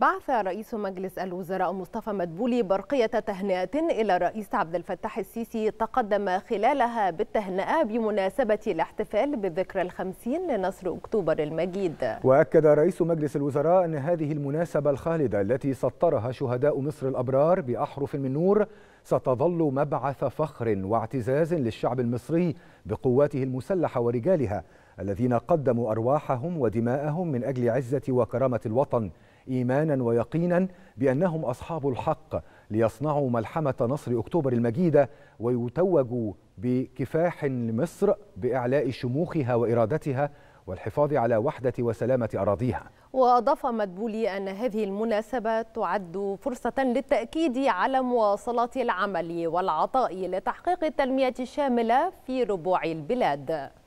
بعث رئيس مجلس الوزراء مصطفى مدبولي برقية تهنئة إلى الرئيس عبد الفتاح السيسي تقدم خلالها بالتهنئة بمناسبة الاحتفال بالذكرى الخمسين لنصر أكتوبر المجيد وأكد رئيس مجلس الوزراء أن هذه المناسبة الخالدة التي سطرها شهداء مصر الأبرار بأحرف من نور ستظل مبعث فخر واعتزاز للشعب المصري بقواته المسلحة ورجالها الذين قدموا أرواحهم ودماءهم من أجل عزة وكرامة الوطن إيمانا ويقينا بأنهم أصحاب الحق ليصنعوا ملحمة نصر أكتوبر المجيدة ويتوجوا بكفاح لمصر بإعلاء شموخها وإرادتها والحفاظ على وحدة وسلامة أراضيها وأضاف مدبولي أن هذه المناسبة تعد فرصة للتأكيد على مواصلة العمل والعطاء لتحقيق التنمية الشاملة في ربوع البلاد